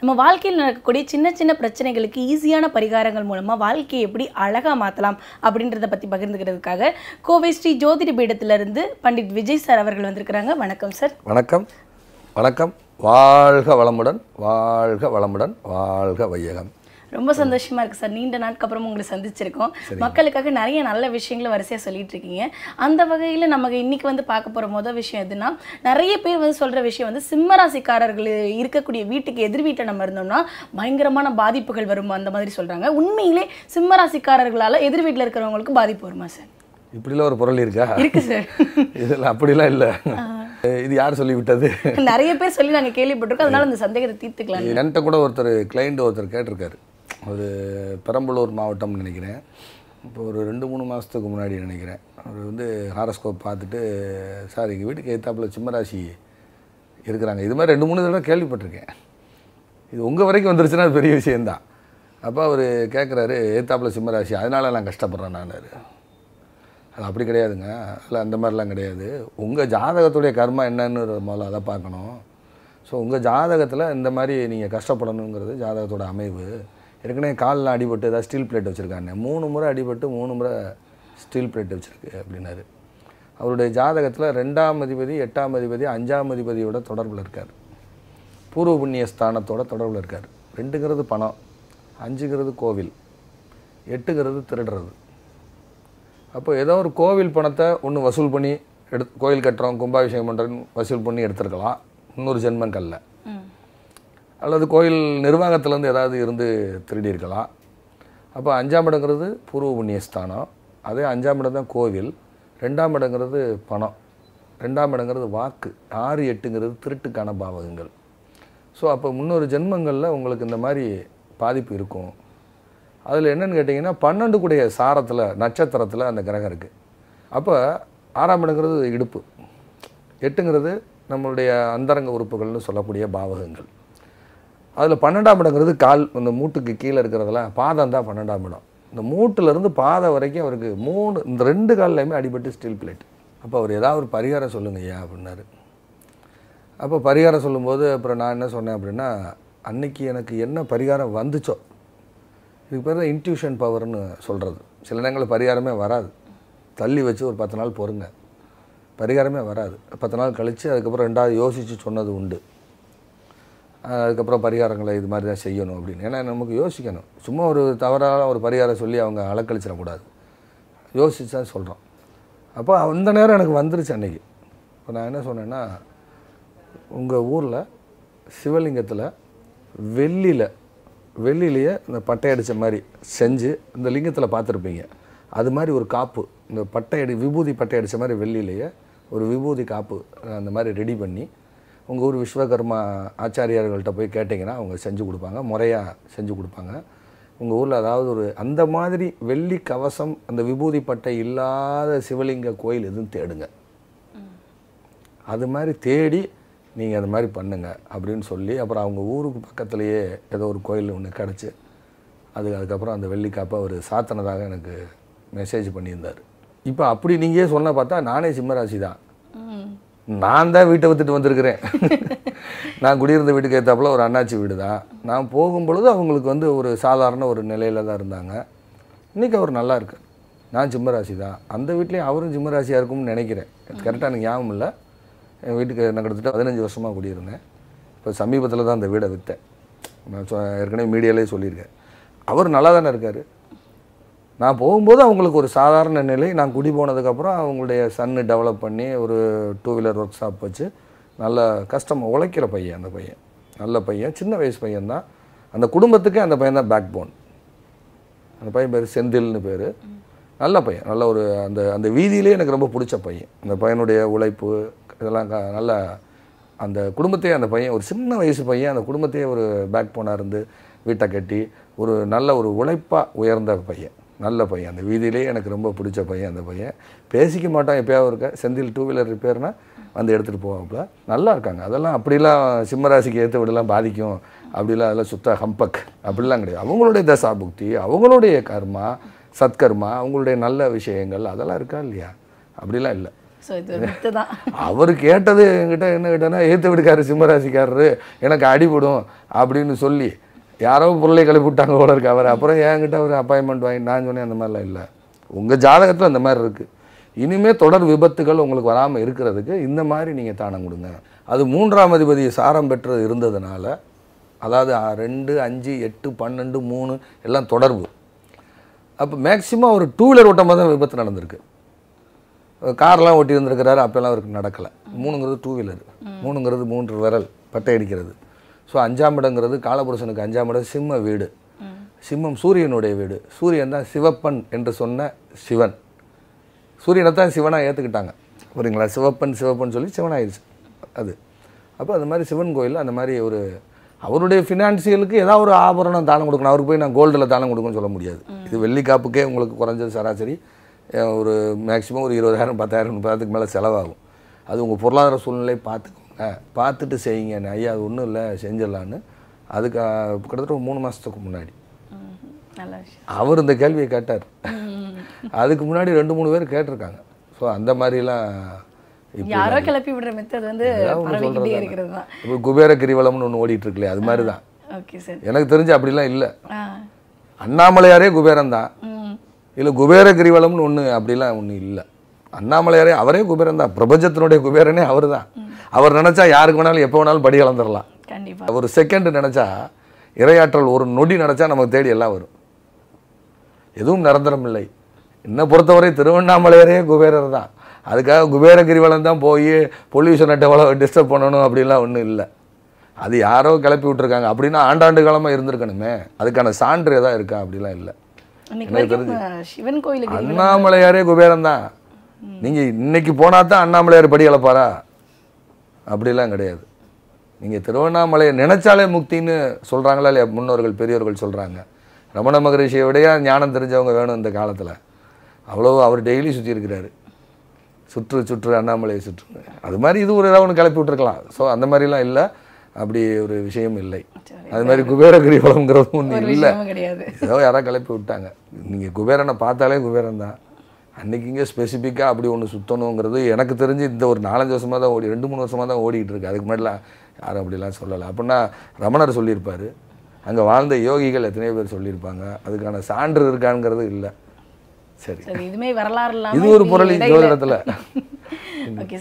நம்ம வாழ்க்கையில் நடக்கக்கூடிய சின்ன சின்ன பிரச்சனைகளுக்கு ஈஸியான பரிகாரங்கள் மூலமாக வாழ்க்கையை எப்படி அழகாக மாற்றலாம் அப்படின்றத பற்றி பகிர்ந்துக்கிறதுக்காக கோவை ஸ்ரீ ஜோதிட பீடத்திலிருந்து பண்டிட் விஜய் சார் அவர்கள் வந்திருக்கிறாங்க வணக்கம் சார் வணக்கம் வணக்கம் வாழ்க வளமுடன் வாழ்க வளமுடன் வாழ்க வையகம் ரொம்ப சந்தோஷமா இருக்கு சார் நீண்ட நாட்கு அப்புறம் உங்களை சந்திச்சிருக்கோம் மக்களுக்காக நிறைய நல்ல விஷயங்களை வரிசையாக சொல்லிட்டு இருக்கீங்க அந்த வகையில் நமக்கு இன்னைக்கு வந்து பார்க்க போகிற மொதல் விஷயம் எதுனா நிறைய பேர் வந்து சொல்கிற விஷயம் வந்து சிம்மராசிக்காரர்கள் இருக்கக்கூடிய வீட்டுக்கு எதிர் வீட்டை நம்ம இருந்தோம்னா பயங்கரமான பாதிப்புகள் வரும் அந்த மாதிரி சொல்றாங்க உண்மையிலே சிம்மராசிக்காரர்களால் எதிர் வீட்டில் இருக்கிறவங்களுக்கு பாதிப்பு வருமா சார் இப்படிலாம் ஒரு பொருள் இருக்கா இருக்கு சார் இதில் அப்படிலாம் இல்லை இது யார் சொல்லிவிட்டது நிறைய பேர் சொல்லி நாங்கள் கேள்விப்பட்டிருக்கோம் அதனால அந்த சந்தேகத்தை தீர்த்துக்கலாம் என்கிட்ட கூட ஒருத்தர் கிளைண்ட் ஒருத்தர் கேட்டிருக்காரு ஒரு பெரம்பலூர் மாவட்டம்னு நினைக்கிறேன் இப்போ ஒரு ரெண்டு மூணு மாதத்துக்கு முன்னாடி நினைக்கிறேன் அவர் வந்து ஹாரஸ்கோப் பார்த்துட்டு சார் எங்கள் வீட்டுக்கு எத்தாப்பில் சிம்மராசி இருக்கிறாங்க இது மாதிரி ரெண்டு மூணு தடவை கேள்விப்பட்டிருக்கேன் இது உங்கள் வரைக்கும் வந்துருச்சுன்னா அது பெரிய விஷயந்தான் அப்போ அவர் கேட்குறாரு ஏத்தாப்பில் சிம்மராசி அதனால நான் கஷ்டப்படுறேன் நான் அது அப்படி கிடையாதுங்க அதில் அந்த மாதிரிலாம் கிடையாது உங்கள் ஜாதகத்துடைய கர்மா என்னன்னு முதல்ல அதை பார்க்கணும் ஸோ உங்கள் ஜாதகத்தில் இந்த மாதிரி நீங்கள் கஷ்டப்படணுங்கிறது ஜாதகத்தோட அமைவு ஏற்கனவே காலில் அடிபட்டு ஏதாவது ஸ்டீல் பிளேட் வச்சுருக்காங்க மூணு முறை அடிபட்டு மூணு முறை ஸ்டீல் பிளேட் வச்சுருக்கு அப்படின்னாரு அவருடைய ஜாதகத்தில் ரெண்டாம் அதிபதி எட்டாம் அதிபதி அஞ்சாம் அதிபதியோட தொடர்பில் இருக்கார் பூர்வ புண்ணிய ஸ்தானத்தோட தொடர்பில் இருக்கார் ரெண்டுங்கிறது பணம் அஞ்சுங்கிறது கோவில் எட்டுங்கிறது திருடுறது அப்போ ஏதோ ஒரு கோவில் பணத்தை ஒன்று வசூல் பண்ணி எடு கோயில் கட்டுறோம் கும்பாபிஷேகம் பண்ணுறோன்னு வசூல் பண்ணி எடுத்துருக்கலாம் இன்னொரு ஜென்மங்கல்ல அல்லது கோயில் நிர்வாகத்திலேருந்து ஏதாவது இருந்து திருடியிருக்கலாம் அப்போ அஞ்சாம் இடங்கிறது பூர்வ புண்ணியஸ்தானம் அதே அஞ்சாம் இடம் தான் கோவில் ரெண்டாம் இடங்கிறது பணம் ரெண்டாம் இடங்கிறது வாக்கு ஆறு எட்டுங்கிறது திருட்டுக்கான பாவகங்கள் ஸோ அப்போ முன்னொரு ஜென்மங்களில் உங்களுக்கு இந்த மாதிரி பாதிப்பு இருக்கும் அதில் என்னென்னு கேட்டிங்கன்னா பன்னெண்டு கூடிய சாரத்தில் நட்சத்திரத்தில் அந்த கிரகம் இருக்குது அப்போ ஆறாம் இடங்கிறது இடுப்பு எட்டுங்கிறது நம்மளுடைய அந்தரங்க உறுப்புகள்னு சொல்லக்கூடிய பாவகங்கள் அதில் பன்னெண்டாம் இடங்கிறது கால் இந்த மூட்டுக்கு கீழே இருக்கிறதெல்லாம் பாதம் தான் பன்னெண்டாம் இடம் இந்த மூட்டிலேருந்து பாதை வரைக்கும் அவருக்கு மூணு இந்த ரெண்டு காலிலையுமே அடிபட்டு ஸ்டீல் பிளேட் அப்போ அவர் ஏதாவது ஒரு பரிகாரம் சொல்லுங்க ஐயா அப்படின்னாரு அப்போ பரிகாரம் சொல்லும்போது அப்புறம் நான் என்ன சொன்னேன் அப்படின்னா அன்னைக்கு எனக்கு என்ன பரிகாரம் வந்துச்சோ இதுக்கு பேர் தான் இன்ட்யூஷன் பவர்னு சொல்கிறது சில நேரங்களில் பரிகாரமே வராது தள்ளி வச்சு ஒரு பத்து நாள் பொறுங்க பரிகாரமே வராது பத்து நாள் கழித்து அதுக்கப்புறம் ரெண்டாவது யோசித்து சொன்னது உண்டு அதுக்கப்புறம் பரிகாரங்களை இது மாதிரி தான் செய்யணும் அப்படின்னு ஏன்னா நமக்கு யோசிக்கணும் சும்மா ஒரு தவறான ஒரு பரிகாரம் சொல்லி அவங்க அலக்கழிச்சிடக்கூடாது யோசிச்சு தான் சொல்கிறோம் அப்போ அந்த நேரம் எனக்கு வந்துருச்சு அன்றைக்கி இப்போ நான் என்ன சொன்னேன்னா உங்கள் ஊரில் சிவலிங்கத்தில் வெள்ளியில் வெள்ளிலேயே இந்த பட்டை அடித்த மாதிரி செஞ்சு இந்த லிங்கத்தில் பார்த்துருப்பீங்க அது மாதிரி ஒரு காப்பு இந்த பட்டை அடி விபூதி பட்டை அடித்த மாதிரி வெள்ளிலேயே ஒரு விபூதி காப்பு அந்த மாதிரி ரெடி பண்ணி உங்கள் ஊர் விஸ்வகர்மா ஆச்சாரியர்கள்ட்ட போய் கேட்டிங்கன்னா அவங்க செஞ்சு கொடுப்பாங்க முறையாக செஞ்சு கொடுப்பாங்க உங்கள் ஊரில் அதாவது ஒரு அந்த மாதிரி வெள்ளி கவசம் அந்த விபூதி பட்டை இல்லாத சிவலிங்க கோயில் எதுவும் தேடுங்க அது மாதிரி தேடி நீங்கள் அது மாதிரி பண்ணுங்க அப்படின்னு சொல்லி அப்புறம் அவங்க ஊருக்கு பக்கத்துலேயே ஏதோ ஒரு கோயில் ஒன்று கிடச்சி அதுக்கு அதுக்கப்புறம் அந்த வெள்ளிக்காப்பை அவர் சாத்தனதாக எனக்கு மெசேஜ் பண்ணியிருந்தார் இப்போ அப்படி நீங்கள் சொன்ன பார்த்தா நானே சிம்மராசி தான் நான் தான் வீட்டை விற்றுட்டு வந்திருக்கிறேன் நான் குடியிருந்த வீட்டுக்கு ஏற்றாப்புல ஒரு அண்ணாச்சி வீடு தான் நான் போகும் பொழுது அவங்களுக்கு வந்து ஒரு சாதாரண ஒரு நிலையில் தான் இருந்தாங்க இன்றைக்கி அவர் நல்லா இருக்கு நான் சிம்மராசி தான் அந்த வீட்லேயும் அவரும் சிம்மராசியாக இருக்கும்னு நினைக்கிறேன் கரெக்டாக எனக்கு ஞாபகம் இல்லை என் வீட்டுக்கு நான் கிட்டத்தட்ட பதினஞ்சு வருஷமாக குடியிருந்தேன் இப்போ சமீபத்தில் தான் அந்த வீடை விற்றேன் நான் ஏற்கனவே மீடியாலே சொல்லியிருக்கேன் அவர் நல்லா தானே இருக்கார் நான் போகும்போது அவங்களுக்கு ஒரு சாதாரண நிலை நான் குடி போனதுக்கப்புறம் அவங்களுடைய சன்னு டெவலப் பண்ணி ஒரு டூ வீலர் ஒர்க் ஷாப் வச்சு நல்ல கஷ்டம் உழைக்கிற பையன் அந்த பையன் நல்ல பையன் சின்ன வயசு பையன்தான் அந்த குடும்பத்துக்கே அந்த பையன் தான் பேக் போன் அந்த பையன் பேர் செந்தில்னு பேர் நல்ல பையன் நல்ல ஒரு அந்த அந்த வீதியிலே எனக்கு ரொம்ப பிடிச்ச பையன் அந்த பையனுடைய உழைப்பு இதெல்லாம் நல்ல அந்த குடும்பத்தையே அந்த பையன் ஒரு சின்ன வயசு பையன் அந்த குடும்பத்தையே ஒரு பேக் போனாக இருந்து வீட்டை கட்டி ஒரு நல்ல ஒரு உழைப்பாக உயர்ந்த பையன் நல்ல பையன் அந்த வீதியிலே எனக்கு ரொம்ப பிடிச்ச பையன் அந்த பையன் பேசிக்க மாட்டான் எப்போயாவது இருக்க செந்தில் டூ வீலர் ரிப்பேர்னால் வந்து எடுத்துகிட்டு போவாப்புல நல்லா இருக்காங்க அதெல்லாம் அப்படிலாம் சிம்மராசிக்கு ஏற்ற விடலாம் பாதிக்கும் அப்படிலாம் அதெல்லாம் சுத்த ஹம்பக் அப்படிலாம் கிடையாது அவங்களுடைய தசா புக்தி அவங்களுடைய கர்மா சத்கர்மா அவங்களுடைய நல்ல விஷயங்கள் அதெல்லாம் இருக்கா இல்லையா அப்படிலாம் இல்லை அவர் கேட்டது என்கிட்ட என்ன கேட்டேன்னா ஏற்று விடுக்காரு சிம்மராசிக்காரரு எனக்கு அடிபடும் அப்படின்னு சொல்லி யாரோ பொருளை கழிப்பிட்டாங்க போல இருக்கு அவர் அப்புறம் என்கிட்ட ஒரு அப்பாயின்மெண்ட் வாங்கி நான் சொன்னேன் அந்த மாதிரிலாம் இல்லை உங்கள் ஜாதகத்தில் அந்த மாதிரி இருக்குது இனிமேல் தொடர் விபத்துகள் உங்களுக்கு வராமல் இருக்கிறதுக்கு இந்த மாதிரி நீங்கள் தானம் கொடுங்க அது மூன்றாம் அதிபதி சாரம் பெற்றது இருந்ததுனால அதாவது ரெண்டு அஞ்சு எட்டு பன்னெண்டு மூணு எல்லாம் தொடர்பு அப்போ மேக்சிமம் ஒரு டூ வீலர் ஓட்டும் போது தான் விபத்து நடந்திருக்கு கார்லாம் ஓட்டி இருந்திருக்கிறாரு அப்போல்லாம் அவருக்கு நடக்கலை மூணுங்கிறது டூ வீலர் மூணுங்கிறது மூன்று விரல் பட்டை அடிக்கிறது ஸோ அஞ்சாம் இடங்கிறது காலபுருஷனுக்கு அஞ்சாம் இடம் சிம்ம வீடு சிம்மம் சூரியனுடைய வீடு சூரியன் தான் சிவப்பன் என்று சொன்ன சிவன் சூரியனை தான் சிவனாக ஏற்றுக்கிட்டாங்க புரியுங்களா சிவப்பன் சிவப்பன் சொல்லி சிவனாயிருச்சு அது அப்போ அந்த மாதிரி சிவன் கோயிலில் அந்த மாதிரி ஒரு அவருடைய ஃபினான்சியலுக்கு ஏதாவது ஒரு ஆபரணம் தானம் கொடுக்கணும் அவருக்கு போய் நான் கோல்டில் தானம் கொடுக்கணும்னு சொல்ல முடியாது இது வெள்ளிக்காப்புக்கே உங்களுக்கு குறைஞ்சது சராசரி ஒரு மேக்ஸிமம் ஒரு இருபதாயிரம் பத்தாயிரம் முப்பதாயிரத்துக்கு மேலே செலவாகும் அது உங்கள் பொருளாதார சூழ்நிலையை பார்த்து பார்த்துட்டு செய்யுங்கன்னு ஐயா அது ஒன்றும் இல்லை செஞ்சிடலான்னு அதுக்கு கிட்டத்தட்ட ஒரு மூணு மாதத்துக்கு முன்னாடி அவர் இந்த கேள்வியை கேட்டார் அதுக்கு முன்னாடி ரெண்டு மூணு பேர் கேட்டிருக்காங்க ஸோ அந்த மாதிரிலாம் யாரோ கிளப்பி விடுற மெத்தட் வந்து இப்போ குபேர கிரிவலம்னு ஒன்று ஓடிட்டு இருக்குல்லையே அது மாதிரி தான் எனக்கு தெரிஞ்சு அப்படிலாம் இல்லை அண்ணாமலையாரே குபேரம் தான் இல்லை குபேர கிரிவலம்னு ஒன்று அப்படிலாம் ஒன்றும் இல்லை அண்ணாமலையாரே அவரே குபேரன் தான் பிரபஞ்சத்தினுடைய குபேரனே அவர் தான் அவர் நினச்சா யாருக்கு வேணாலும் எப்போ வேணாலும் படி கலந்துடலாம் ஒரு செகண்ட் நினச்சா இரையாற்றல் ஒரு நொடி நினச்சா நமக்கு தேடி எல்லாம் வரும் எதுவும் நிரந்தரம் இல்லை என்னை பொறுத்தவரை திருவண்ணாமலையரே குபேரர் தான் அதுக்காக குபேர கிரிவலம் தான் போய் பொல்யூஷனை டெவலப் டிஸ்டர்ப் பண்ணணும் அப்படின்லாம் ஒன்றும் இல்லை அது யாரோ கிளப்பி விட்டுருக்காங்க அப்படின்னா ஆண்டாண்டு காலமாக இருந்திருக்கணுமே அதுக்கான சான்று எதாவது இருக்கா அப்படிலாம் இல்லை எனக்கு தெரிஞ்சு அண்ணாமலையாரே குபேரன் தான் நீங்கள் இன்னைக்கு போனால் தான் அண்ணாமலையார் படி இழப்பாரா அப்படிலாம் கிடையாது நீங்கள் திருவண்ணாமலையை நினைச்சாலே முக்தின்னு சொல்கிறாங்களா இல்லையா முன்னோர்கள் பெரியோர்கள் சொல்கிறாங்க ரமண மகரிஷியை விடையா ஞானம் தெரிஞ்சவங்க வேணும் இந்த காலத்தில் அவ்வளோ அவர் டெய்லி சுற்றி இருக்கிறாரு சுற்று சுற்று அண்ணாமலையை சுற்று அது மாதிரி இது ஒரு ஏதாவது ஒன்று கிளப்பி விட்டுருக்கலாம் ஸோ அந்த மாதிரிலாம் இல்லை அப்படி ஒரு விஷயம் இல்லை அது மாதிரி குபேரகிரி வளம்ங்கிறதும் ஒன்றும் இல்லை ஏதோ யாராவது கிளப்பி விட்டாங்க நீங்கள் குபேரனை பார்த்தாலே குபேரன் தான் அன்றைக்கிங்க ஸ்பெசிஃபிக்காக அப்படி ஒன்று சுற்றணுங்கிறது எனக்கு தெரிஞ்சு இந்த ஒரு நாலஞ்சு வருஷமாக தான் ஓடி ரெண்டு மூணு வருஷமாக தான் ஓடிக்கிட்டு இருக்கு அதுக்கு முன்னாடிலாம் யாரும் அப்படிலாம் சொல்லலை அப்படின்னா ரமணர் சொல்லியிருப்பார் அங்கே வாழ்ந்த யோகிகள் எத்தனையோ பேர் சொல்லியிருப்பாங்க அதுக்கான சான்று இருக்காங்கிறது இல்லை சரி இதுவுமே வரலாறு இது ஒரு புரளி இடத்துல ஓகே சார்